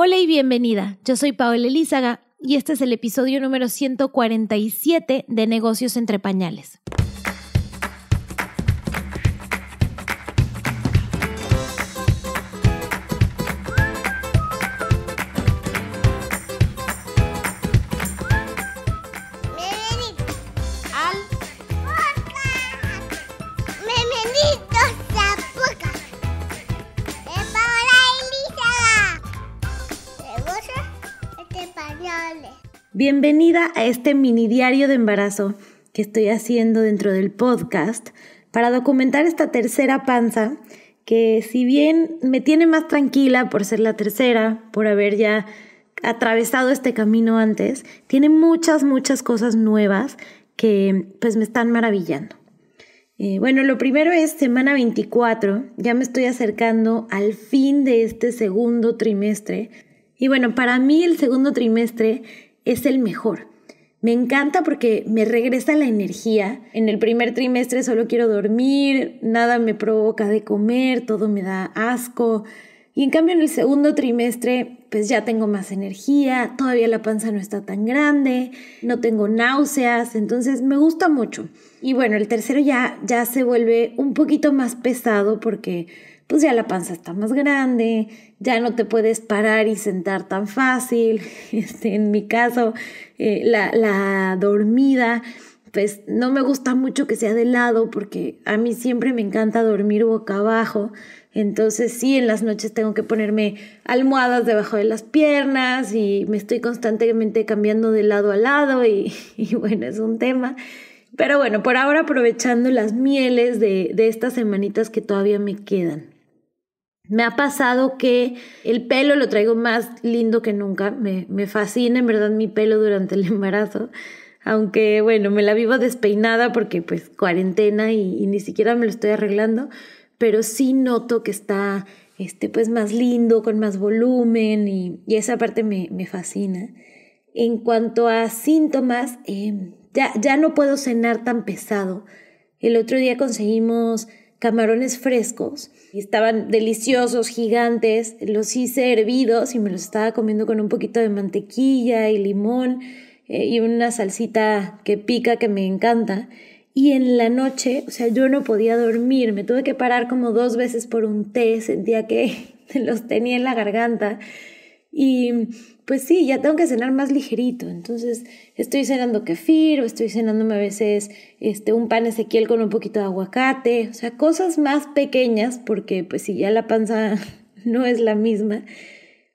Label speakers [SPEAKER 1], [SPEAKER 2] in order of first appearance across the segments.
[SPEAKER 1] Hola y bienvenida. Yo soy Paola Elizaga y este es el episodio número 147 de Negocios entre Pañales. Bienvenida a este mini diario de embarazo que estoy haciendo dentro del podcast para documentar esta tercera panza que si bien me tiene más tranquila por ser la tercera, por haber ya atravesado este camino antes, tiene muchas, muchas cosas nuevas que pues me están maravillando. Eh, bueno, lo primero es semana 24, ya me estoy acercando al fin de este segundo trimestre. Y bueno, para mí el segundo trimestre es el mejor. Me encanta porque me regresa la energía. En el primer trimestre solo quiero dormir, nada me provoca de comer, todo me da asco. Y en cambio en el segundo trimestre pues ya tengo más energía, todavía la panza no está tan grande, no tengo náuseas, entonces me gusta mucho. Y bueno, el tercero ya ya se vuelve un poquito más pesado porque pues ya la panza está más grande, ya no te puedes parar y sentar tan fácil. Este, en mi caso, eh, la, dormida, pues no me gusta mucho que sea de lado porque a mí siempre me encanta dormir boca abajo. Entonces sí, en las noches tengo que ponerme almohadas debajo de las piernas y me estoy constantemente cambiando de lado a lado y, bueno, es un tema. Pero bueno, por ahora aprovechando las mieles de, de estas semanitas que todavía me quedan. Me ha pasado que el pelo lo traigo más lindo que nunca. Me, me, fascina en verdad mi pelo durante el embarazo. Aunque bueno, me la vivo despeinada porque pues cuarentena y, ni siquiera me lo estoy arreglando. Pero sí noto que está este, pues más lindo, con más volumen y, y esa parte me, me, fascina. En cuanto a síntomas, em, ya, ya no puedo cenar tan pesado. El otro día conseguimos camarones frescos y estaban deliciosos, gigantes. Los hice hervidos y me los estaba comiendo con un poquito de mantequilla y limón eh, y una salsita que pica que me encanta. Y en la noche, o sea, yo no podía dormir, me tuve que parar como dos veces por un té, sentía que los tenía en la garganta. Y pues sí, ya tengo que cenar más ligerito. Entonces estoy cenando kefir, o estoy cenándome a veces este, un pan Ezequiel con un poquito de aguacate. O sea, cosas más pequeñas, porque pues si ya la panza no es la misma.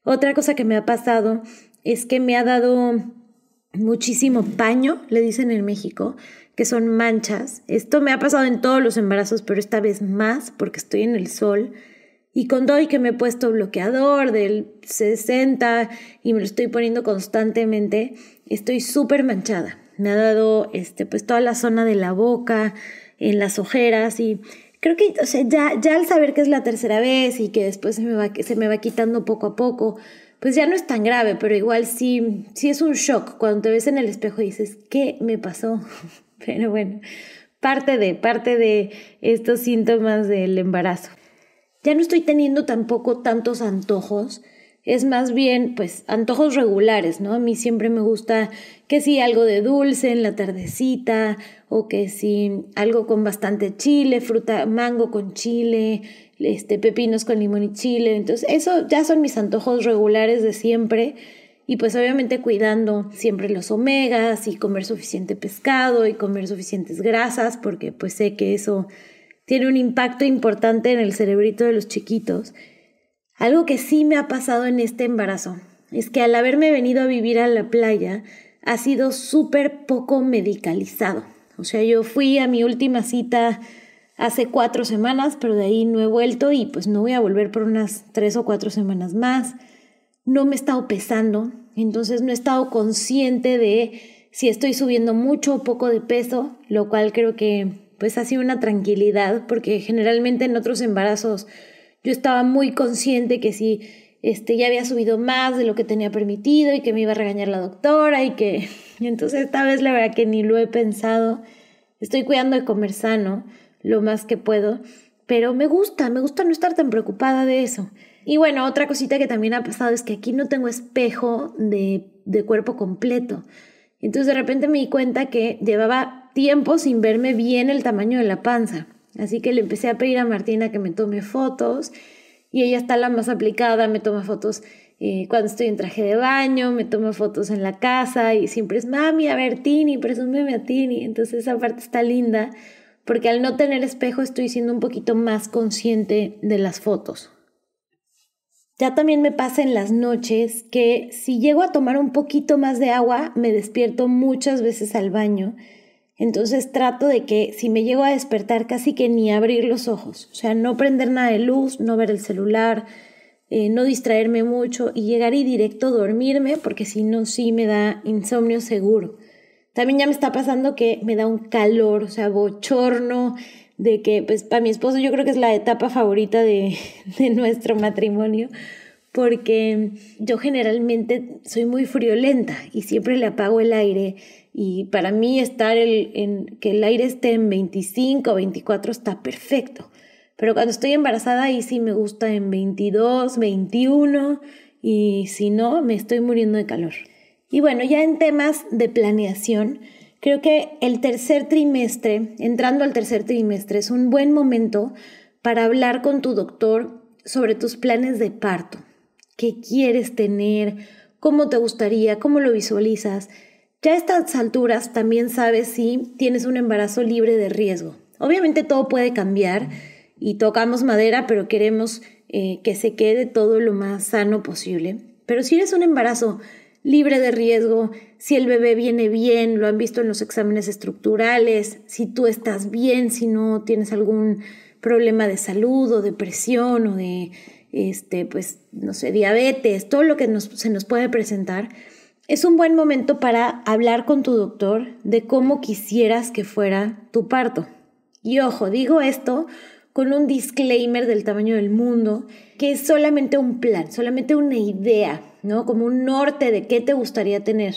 [SPEAKER 1] Otra cosa que me ha pasado es que me ha dado muchísimo paño, le dicen en México, que son manchas. Esto me ha pasado en todos los embarazos, pero esta vez más porque estoy en el sol y con doy que me he puesto bloqueador del 60 y me lo estoy poniendo constantemente, estoy súper manchada. Me ha dado este, pues toda la zona de la boca, en las ojeras y creo que ya, ya al saber que es la tercera vez y que después se me, va, se me va quitando poco a poco, pues ya no es tan grave, pero igual sí, sí es un shock cuando te ves en el espejo y dices, ¿qué me pasó? Pero bueno, parte de, parte de estos síntomas del embarazo ya no estoy teniendo tampoco tantos antojos. Es más bien, pues, antojos regulares, ¿no? A mí siempre me gusta que si sí, algo de dulce en la tardecita, o que si algo con bastante chile, fruta, mango con chile, este, pepinos con limón y chile. Entonces, eso ya son mis antojos regulares de siempre. Y pues obviamente cuidando siempre los omegas y comer suficiente pescado y comer suficientes grasas, porque pues sé que eso tiene un impacto importante en el cerebrito de los chiquitos. Algo que sí me ha pasado en este embarazo es que al haberme venido a vivir a la playa ha sido súper poco medicalizado. O sea, yo fui a mi última cita hace cuatro semanas, pero de ahí no he vuelto y pues no voy a volver por unas tres o cuatro semanas más. No me he estado pesando, entonces no he estado consciente de si estoy subiendo mucho o poco de peso, lo cual creo que pues ha sido una tranquilidad porque generalmente en otros embarazos yo estaba muy consciente que si este, ya había subido más de lo que tenía permitido y que me iba a regañar la doctora y que entonces esta vez la verdad que ni lo he pensado. Estoy cuidando de comer sano lo más que puedo, pero me gusta, me gusta no estar tan preocupada de eso. Y bueno, otra cosita que también ha pasado es que aquí no tengo espejo de, de cuerpo completo. Entonces de repente me di cuenta que llevaba tiempo sin verme bien el tamaño de la panza. Así que le empecé a pedir a Martina que me tome fotos y ella está la más aplicada, me toma fotos eh, cuando estoy en traje de baño, me toma fotos en la casa y siempre es, mami, a ver, Tini, presúmeme a Tini. Entonces esa parte está linda porque al no tener espejo estoy siendo un poquito más consciente de las fotos. Ya también me pasa en las noches que si llego a tomar un poquito más de agua, me despierto muchas veces al baño. Entonces trato de que si me llego a despertar casi que ni abrir los ojos, o sea, no prender nada de luz, no ver el celular, eh, no distraerme mucho y llegar y directo dormirme, porque si no, sí me da insomnio seguro. También ya me está pasando que me da un calor, o sea, bochorno, de que pues para mi esposo yo creo que es la etapa favorita de, nuestro matrimonio porque yo generalmente soy muy friolenta y siempre le apago el aire y para mí estar en que el aire esté en 25 o 24 está perfecto. Pero cuando estoy embarazada ahí sí me gusta en 22, 21 y si no me estoy muriendo de calor. Y bueno, ya en temas de planeación, Creo que el tercer trimestre, entrando al tercer trimestre, es un buen momento para hablar con tu doctor sobre tus planes de parto. ¿Qué quieres tener? ¿Cómo te gustaría? ¿Cómo lo visualizas? Ya a estas alturas también sabes si tienes un embarazo libre de riesgo. Obviamente todo puede cambiar y tocamos madera, pero queremos eh, que se quede todo lo más sano posible. Pero si eres un embarazo libre de riesgo, si el bebé viene bien, lo han visto en los exámenes estructurales, si tú estás bien, si no tienes algún problema de salud o depresión o de, este, pues, no sé, diabetes, todo lo que se nos puede presentar. Es un buen momento para hablar con tu doctor de cómo quisieras que fuera tu parto. Y ojo, digo esto con un disclaimer del tamaño del mundo, que es solamente un plan, solamente una idea, ¿no? Como un norte de qué te gustaría tener.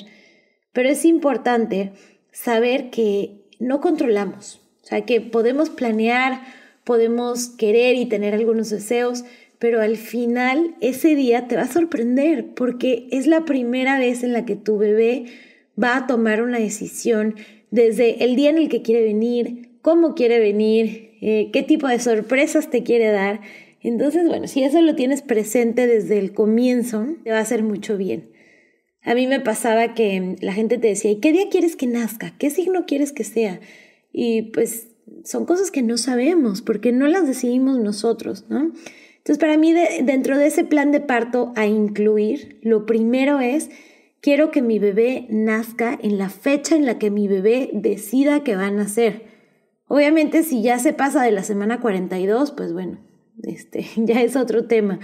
[SPEAKER 1] Pero es importante saber que no controlamos, o sea, que podemos planear, podemos querer y tener algunos deseos, pero al final ese día te va a sorprender porque es la primera vez en la que tu bebé va a tomar una decisión desde el día en el que quiere venir, cómo quiere venir, eh, qué tipo de sorpresas te quiere dar. Entonces, bueno, si eso lo tienes presente desde el comienzo, te va a hacer mucho bien. A mí me pasaba que la gente te decía, ¿y qué día quieres que nazca? ¿Qué signo quieres que sea? Y pues son cosas que no sabemos porque no las decidimos nosotros, ¿no? Entonces, para mí, dentro de ese plan de parto a incluir, lo primero es, quiero que mi bebé nazca en la fecha en la que mi bebé decida que va a nacer. Obviamente si ya se pasa de la semana 42, pues bueno, este ya es otro tema.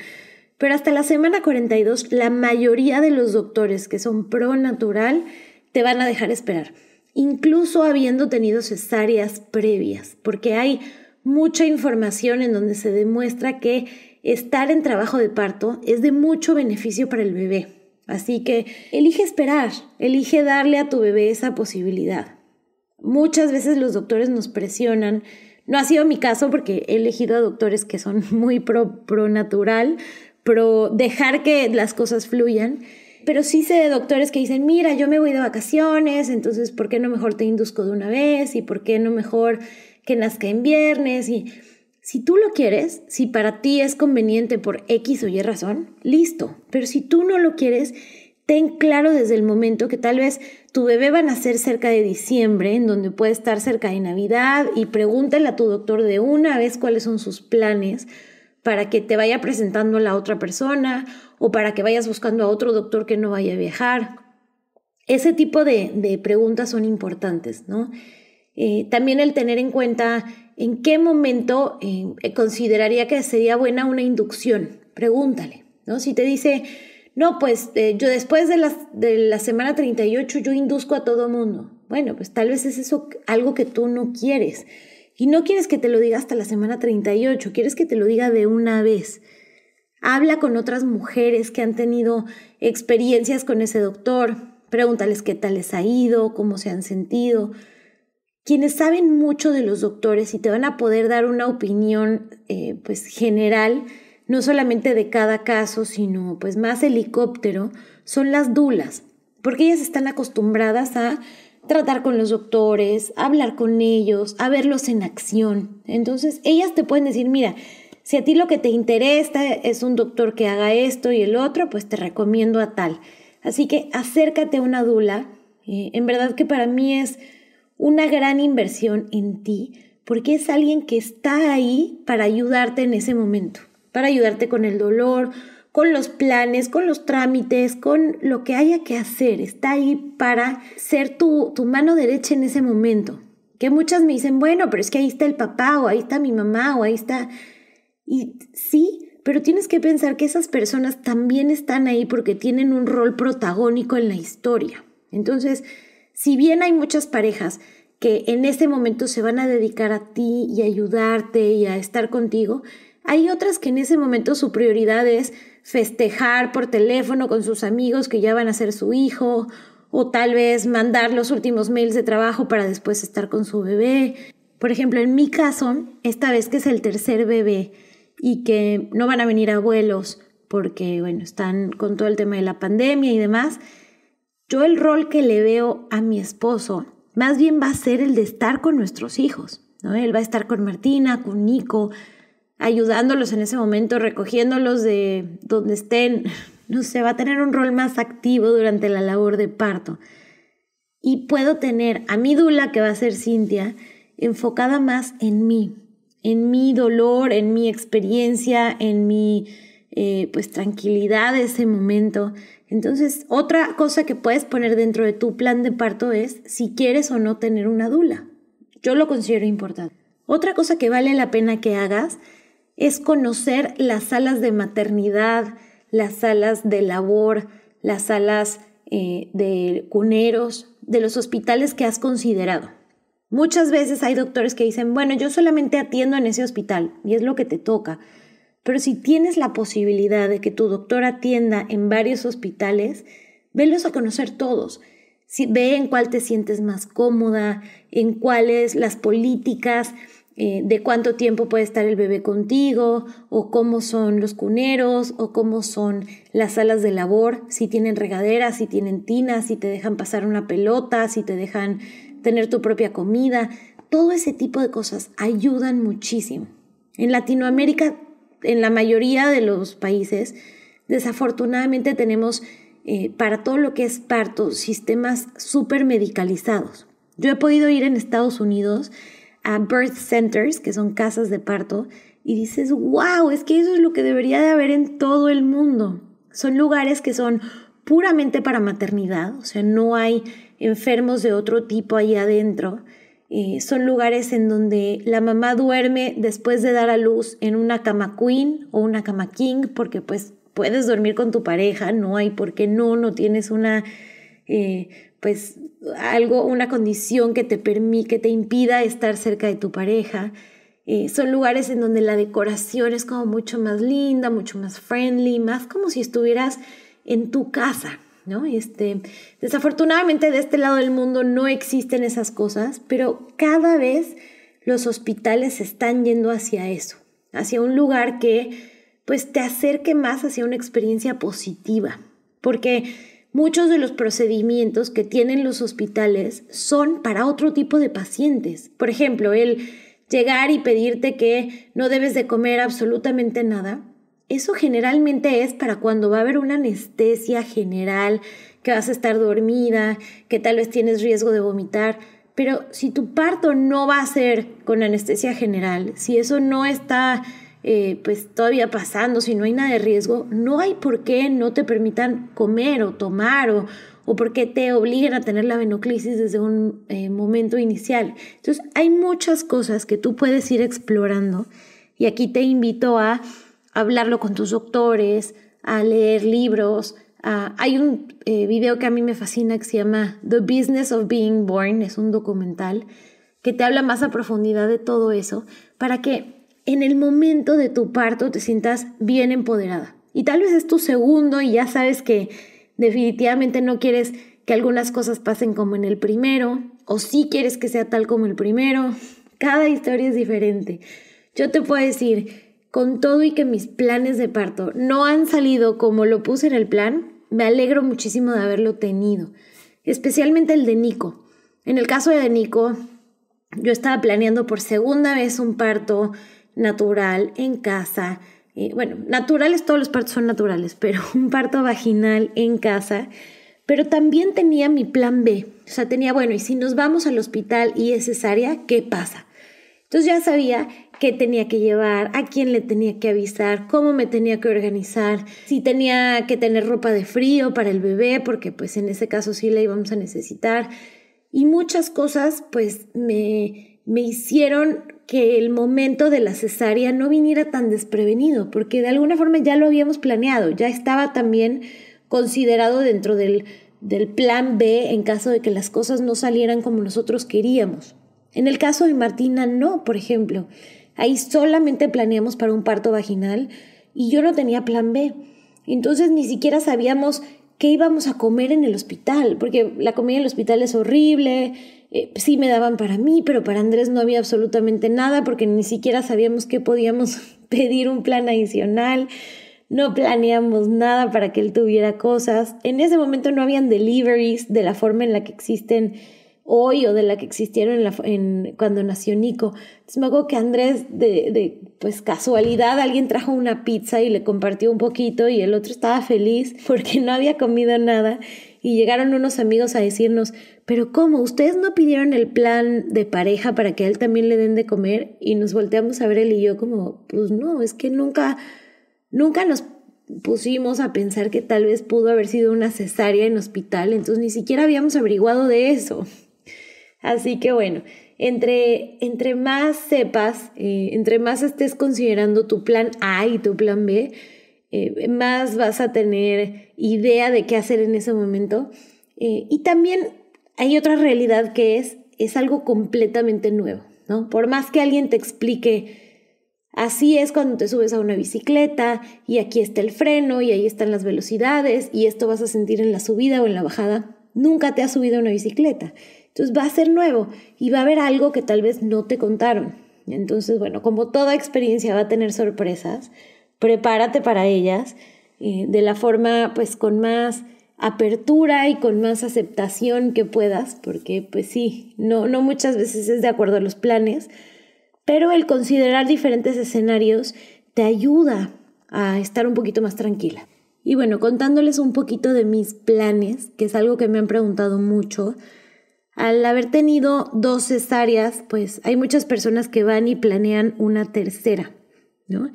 [SPEAKER 1] Pero hasta la semana 42, la mayoría de los doctores que son pro natural te van a dejar esperar, incluso habiendo tenido cesáreas previas, porque hay mucha información en donde se demuestra que estar en trabajo de parto es de mucho beneficio para el bebé. Así que elige esperar, elige darle a tu bebé esa posibilidad. Muchas veces los doctores nos presionan. No ha sido mi caso porque he elegido a doctores que son muy pro, pro natural, pro dejar que las cosas fluyan. Pero sí sé de doctores que dicen, mira, yo me voy de vacaciones, entonces ¿por qué no mejor te induzco de una vez? ¿Y por qué no mejor que nazca en viernes? Y si tú lo quieres, si para ti es conveniente por X o Y razón, listo. Pero si tú no lo quieres, ten claro desde el momento que tal vez tu bebé va a nacer cerca de diciembre, en donde puede estar cerca de Navidad, y pregúntale a tu doctor de una vez cuáles son sus planes para que te vaya presentando a la otra persona o para que vayas buscando a otro doctor que no vaya a viajar. Ese tipo de, preguntas son importantes, ¿no? Eh, también el tener en cuenta en qué momento eh, consideraría que sería buena una inducción. Pregúntale, ¿no? Si te dice, no, pues eh, yo después de la, de la semana 38 yo induzco a todo mundo. Bueno, pues tal vez es eso algo que tú no quieres. Y no quieres que te lo diga hasta la semana 38, quieres que te lo diga de una vez. Habla con otras mujeres que han tenido experiencias con ese doctor, pregúntales qué tal les ha ido, cómo se han sentido. Quienes saben mucho de los doctores y te van a poder dar una opinión eh, pues general no solamente de cada caso, sino pues más helicóptero, son las dulas, porque ellas están acostumbradas a tratar con los doctores, a hablar con ellos, a verlos en acción. Entonces, ellas te pueden decir, mira, si a ti lo que te interesa es un doctor que haga esto y el otro, pues te recomiendo a tal. Así que acércate a una dula. Eh, en verdad que para mí es una gran inversión en ti, porque es alguien que está ahí para ayudarte en ese momento para ayudarte con el dolor, con los planes, con los trámites, con lo que haya que hacer. Está ahí para ser tu, mano derecha en ese momento. Que muchas me dicen, bueno, pero es que ahí está el papá o ahí está mi mamá o ahí está... Y sí, pero tienes que pensar que esas personas también están ahí porque tienen un rol protagónico en la historia. Entonces, si bien hay muchas parejas que en ese momento se van a dedicar a ti y ayudarte y a estar contigo, hay otras que en ese momento su prioridad es festejar por teléfono con sus amigos que ya van a ser su hijo, o tal vez mandar los últimos mails de trabajo para después estar con su bebé. Por ejemplo, en mi caso, esta vez que es el tercer bebé y que no van a venir abuelos porque, bueno, están con todo el tema de la pandemia y demás, yo el rol que le veo a mi esposo más bien va a ser el de estar con nuestros hijos, ¿no? Él va a estar con Martina, con Nico, ayudándolos en ese momento, recogiéndolos de donde estén, no sé, va a tener un rol más activo durante la labor de parto. Y puedo tener a mi dula, que va a ser Cintia, enfocada más en mí, en mi dolor, en mi experiencia, en mi eh, pues tranquilidad de ese momento. Entonces, otra cosa que puedes poner dentro de tu plan de parto es si quieres o no tener una dula. Yo lo considero importante. Otra cosa que vale la pena que hagas es conocer las salas de maternidad, las salas de labor, las salas eh, de cuneros, de los hospitales que has considerado. Muchas veces hay doctores que dicen, bueno, yo solamente atiendo en ese hospital y es lo que te toca. Pero si tienes la posibilidad de que tu doctor atienda en varios hospitales, velos a conocer todos. ve en cuál te sientes más cómoda, en cuáles las políticas, eh, de cuánto tiempo puede estar el bebé contigo, o cómo son los cuneros, o cómo son las salas de labor, si tienen regaderas, si tienen tinas, si te dejan pasar una pelota, si te dejan tener tu propia comida. Todo ese tipo de cosas ayudan muchísimo. En Latinoamérica, en la mayoría de los países, desafortunadamente tenemos eh, para todo lo que es parto sistemas súper medicalizados. Yo he podido ir en Estados Unidos a birth centers, que son casas de parto, y dices, wow, es que eso es lo que debería de haber en todo el mundo. Son lugares que son puramente para maternidad, o sea, no hay enfermos de otro tipo ahí adentro. Eh, son lugares en donde la mamá duerme después de dar a luz en una cama queen o una cama king, porque pues puedes dormir con tu pareja, no hay por qué no, no tienes una eh, pues algo, una condición que te permite, que te impida estar cerca de tu pareja. Eh, son lugares en donde la decoración es como mucho más linda, mucho más friendly, más como si estuvieras en tu casa, ¿no? Este, desafortunadamente de este lado del mundo no existen esas cosas, pero cada vez los hospitales están yendo hacia eso, hacia un lugar que pues te acerque más hacia una experiencia positiva, porque Muchos de los procedimientos que tienen los hospitales son para otro tipo de pacientes. Por ejemplo, el llegar y pedirte que no debes de comer absolutamente nada, eso generalmente es para cuando va a haber una anestesia general, que vas a estar dormida, que tal vez tienes riesgo de vomitar. Pero si tu parto no va a ser con anestesia general, si eso no está eh, pues todavía pasando, si no hay nada de riesgo, no hay por qué no te permitan comer o tomar o, por qué te obliguen a tener la venoclisis desde un eh, momento inicial. Entonces, hay muchas cosas que tú puedes ir explorando y aquí te invito a hablarlo con tus doctores, a leer libros. hay un eh, video que a mí me fascina que se llama The Business of Being Born, es un documental que te habla más a profundidad de todo eso, para que en el momento de tu parto te sientas bien empoderada. Y tal vez es tu segundo y ya sabes que definitivamente no quieres que algunas cosas pasen como en el primero, o sí quieres que sea tal como el primero. Cada historia es diferente. Yo te puedo decir, con todo y que mis planes de parto no han salido como lo puse en el plan, me alegro muchísimo de haberlo tenido, especialmente el de Nico. En el caso de Nico, yo estaba planeando por segunda vez un parto natural en casa. Eh, bueno, naturales, todos los partos son naturales, pero un parto vaginal en casa. Pero también tenía mi plan B. O sea, tenía, bueno, y si nos vamos al hospital y es cesárea, ¿qué pasa? Entonces ya sabía qué tenía que llevar, a quién le tenía que avisar, cómo me tenía que organizar, si tenía que tener ropa de frío para el bebé, porque pues en ese caso sí la íbamos a necesitar. Y muchas cosas pues me me hicieron que el momento de la cesárea no viniera tan desprevenido, porque de alguna forma ya lo habíamos planeado, ya estaba también considerado dentro del, plan B en caso de que las cosas no salieran como nosotros queríamos. En el caso de Martina, no, por ejemplo. Ahí solamente planeamos para un parto vaginal y yo no tenía plan B. Entonces ni siquiera sabíamos qué íbamos a comer en el hospital, porque la comida en el hospital es horrible, eh, sí me daban para mí, pero para Andrés no había absolutamente nada porque ni siquiera sabíamos que podíamos pedir un plan adicional. No planeamos nada para que él tuviera cosas. En ese momento no habían deliveries de la forma en la que existen hoy o de la que existieron en la, en, cuando nació Nico. Entonces me que Andrés, de, de, pues casualidad, alguien trajo una pizza y le compartió un poquito y el otro estaba feliz porque no había comido nada. Y llegaron unos amigos a decirnos, pero ¿cómo? ¿Ustedes no pidieron el plan de pareja para que a él también le den de comer? Y nos volteamos a ver él y yo como, pues no, es que nunca, nunca nos pusimos a pensar que tal vez pudo haber sido una cesárea en hospital, entonces ni siquiera habíamos averiguado de eso. Así que bueno, entre, entre más sepas, eh, entre más estés considerando tu plan A y tu plan B, eh, más vas a tener idea de qué hacer en ese momento. Eh, y también hay otra realidad que es, es algo completamente nuevo, ¿no? Por más que alguien te explique, así es cuando te subes a una bicicleta y aquí está el freno y ahí están las velocidades y esto vas a sentir en la subida o en la bajada, nunca te has subido a una bicicleta. Entonces va a ser nuevo y va a haber algo que tal vez no te contaron. Entonces, bueno, como toda experiencia va a tener sorpresas, prepárate para ellas eh, de la forma, pues, con más apertura y con más aceptación que puedas, porque pues sí, no, no muchas veces es de acuerdo a los planes, pero el considerar diferentes escenarios te ayuda a estar un poquito más tranquila. Y bueno, contándoles un poquito de mis planes, que es algo que me han preguntado mucho, al haber tenido dos cesáreas, pues hay muchas personas que van y planean una tercera, ¿no?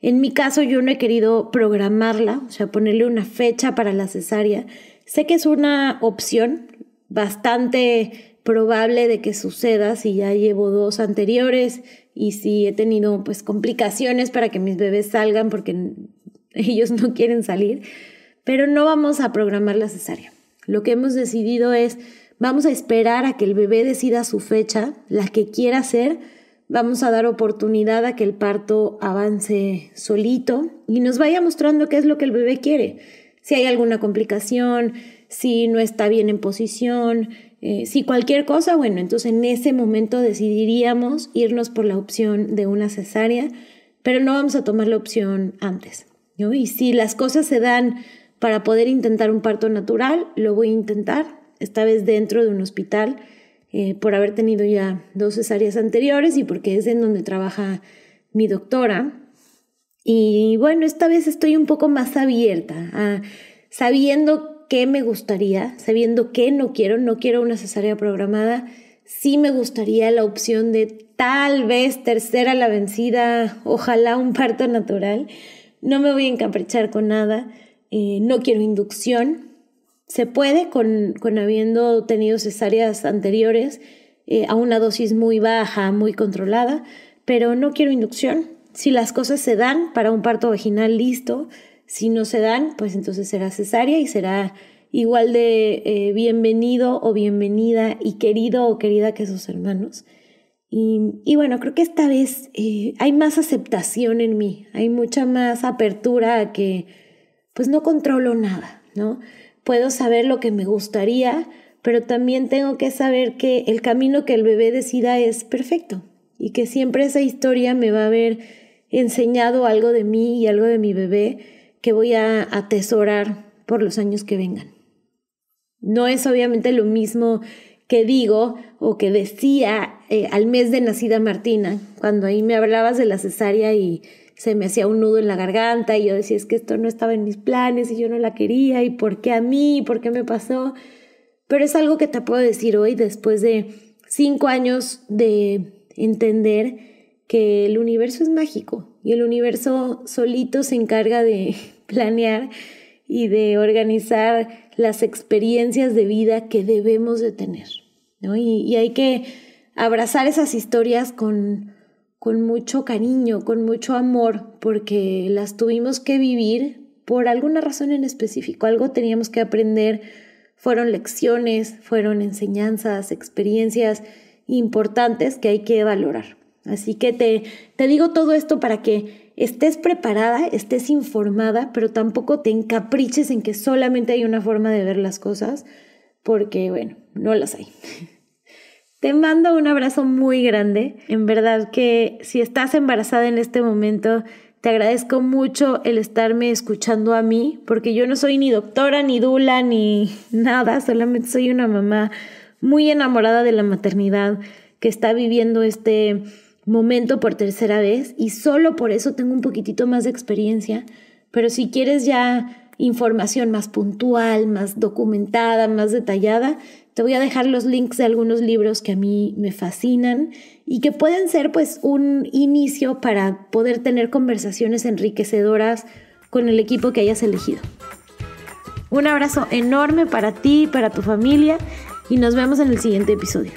[SPEAKER 1] En mi caso yo no he querido programarla, o sea, ponerle una fecha para la cesárea. Sé que es una opción bastante probable de que suceda si ya llevo dos anteriores y si he tenido pues complicaciones para que mis bebés salgan porque ellos no quieren salir, pero no vamos a programar la cesárea. Lo que hemos decidido es Vamos a esperar a que el bebé decida su fecha, la que quiera ser. Vamos a dar oportunidad a que el parto avance solito y nos vaya mostrando qué es lo que el bebé quiere. Si hay alguna complicación, si no está bien en posición, eh, si cualquier cosa, bueno, entonces en ese momento decidiríamos irnos por la opción de una cesárea, pero no vamos a tomar la opción antes. Y si las cosas se dan para poder intentar un parto natural, lo voy a intentar esta vez dentro de un hospital, eh, por haber tenido ya dos cesáreas anteriores y porque es en donde trabaja mi doctora. Y bueno, esta vez estoy un poco más abierta, a, sabiendo qué me gustaría, sabiendo qué no quiero, no quiero una cesárea programada, sí me gustaría la opción de tal vez tercera la vencida, ojalá un parto natural. No me voy a encaprichar con nada, eh, no quiero inducción, se puede con, habiendo tenido cesáreas anteriores eh, a una dosis muy baja, muy controlada, pero no quiero inducción. Si las cosas se dan para un parto vaginal, listo. Si no se dan, pues entonces será cesárea y será igual de eh, bienvenido o bienvenida y querido o querida que sus hermanos. Y, y bueno, creo que esta vez eh, hay más aceptación en mí, hay mucha más apertura a que pues no controlo nada, ¿no? puedo saber lo que me gustaría, pero también tengo que saber que el camino que el bebé decida es perfecto y que siempre esa historia me va a haber enseñado algo de mí y algo de mi bebé que voy a atesorar por los años que vengan. No es obviamente lo mismo que digo o que decía eh, al mes de nacida Martina, cuando ahí me hablabas de la cesárea y se me hacía un nudo en la garganta y yo decía, es que esto no estaba en mis planes y yo no la quería y por qué a mí, por qué me pasó. Pero es algo que te puedo decir hoy después de cinco años de entender que el universo es mágico y el universo solito se encarga de planear y de organizar las experiencias de vida que debemos de tener. y hay que abrazar esas historias con, con mucho cariño, con mucho amor, porque las tuvimos que vivir por alguna razón en específico, algo teníamos que aprender, fueron lecciones, fueron enseñanzas, experiencias importantes que hay que valorar. Así que te, te digo todo esto para que estés preparada, estés informada, pero tampoco te encapriches en que solamente hay una forma de ver las cosas, porque bueno, no las hay. Te mando un abrazo muy grande. En verdad que si estás embarazada en este momento, te agradezco mucho el estarme escuchando a mí, porque yo no soy ni doctora, ni dula, ni nada, solamente soy una mamá muy enamorada de la maternidad que está viviendo este momento por tercera vez y solo por eso tengo un poquitito más de experiencia, pero si quieres ya información más puntual, más documentada, más detallada, te voy a dejar los links de algunos libros que a mí me fascinan y que pueden ser pues un inicio para poder tener conversaciones enriquecedoras con el equipo que hayas elegido. Un abrazo enorme para ti, para tu familia y nos vemos en el siguiente episodio.